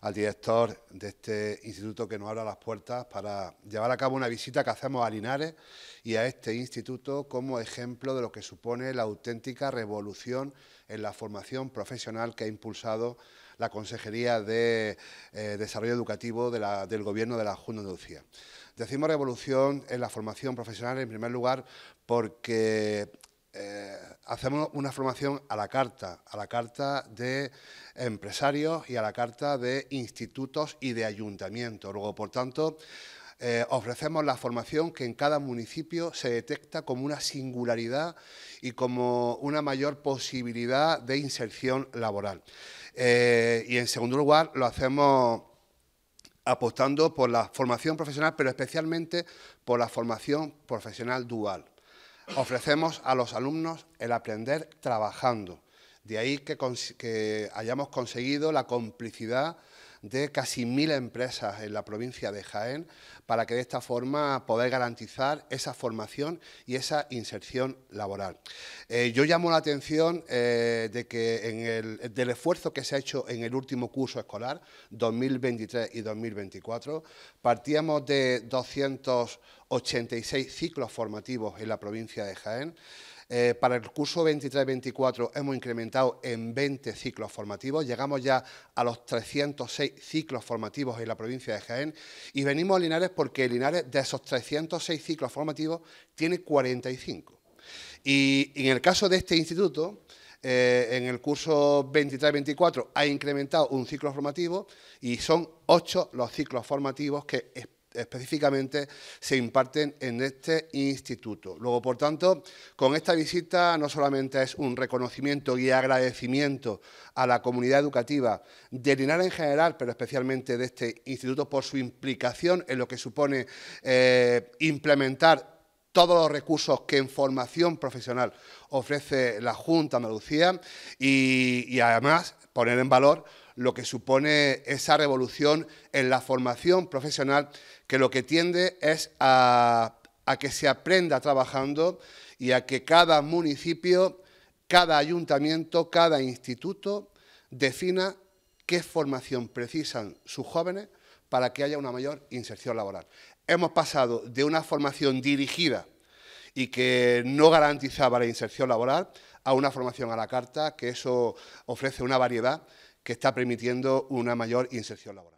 al director de este instituto que nos abra las puertas para llevar a cabo una visita que hacemos a Linares y a este instituto como ejemplo de lo que supone la auténtica revolución en la formación profesional que ha impulsado la Consejería de eh, Desarrollo Educativo del Gobierno de la Junta de Andalucía. Decimos revolución en la formación profesional en primer lugar porque eh, hacemos una formación a la carta, a la carta de empresarios y a la carta de institutos y de ayuntamientos. Luego, por tanto, eh, ofrecemos la formación que en cada municipio se detecta como una singularidad y como una mayor posibilidad de inserción laboral. Eh, y en segundo lugar, lo hacemos apostando por la formación profesional, pero especialmente por la formación profesional dual ofrecemos a los alumnos el aprender trabajando. De ahí que, hayamos conseguido la complicidad de casi mil empresas en la provincia de Jaén para que de esta forma poder garantizar esa formación y esa inserción laboral. Eh, yo llamo la atención eh, de que en el, del esfuerzo que se ha hecho en el último curso escolar 2023 y 2024 partíamos de 286 ciclos formativos en la provincia de Jaén. Eh, para el curso 23-24 hemos incrementado en 20 ciclos formativos, llegamos ya a los 306 ciclos formativos en la provincia de Jaén y venimos a Linares porque Linares de esos 306 ciclos formativos tiene 45. Y, en el caso de este instituto, eh, en el curso 23-24 ha incrementado un ciclo formativo y son 8 los ciclos formativos que específicamente se imparten en este instituto. Luego, por tanto, con esta visita no solamente es un reconocimiento y agradecimiento a la comunidad educativa de Linar en general, pero especialmente de este instituto por su implicación en lo que supone eh, implementar todos los recursos que en formación profesional ofrece la Junta Andalucía y además poner en valor lo que supone esa revolución en la formación profesional, que lo que tiende es a, que se aprenda trabajando y a que cada municipio, cada ayuntamiento, cada instituto defina qué formación precisan sus jóvenes para que haya una mayor inserción laboral. Hemos pasado de una formación dirigida y que no garantizaba la inserción laboral a una formación a la carta, que eso ofrece una variedad que está permitiendo una mayor inserción laboral.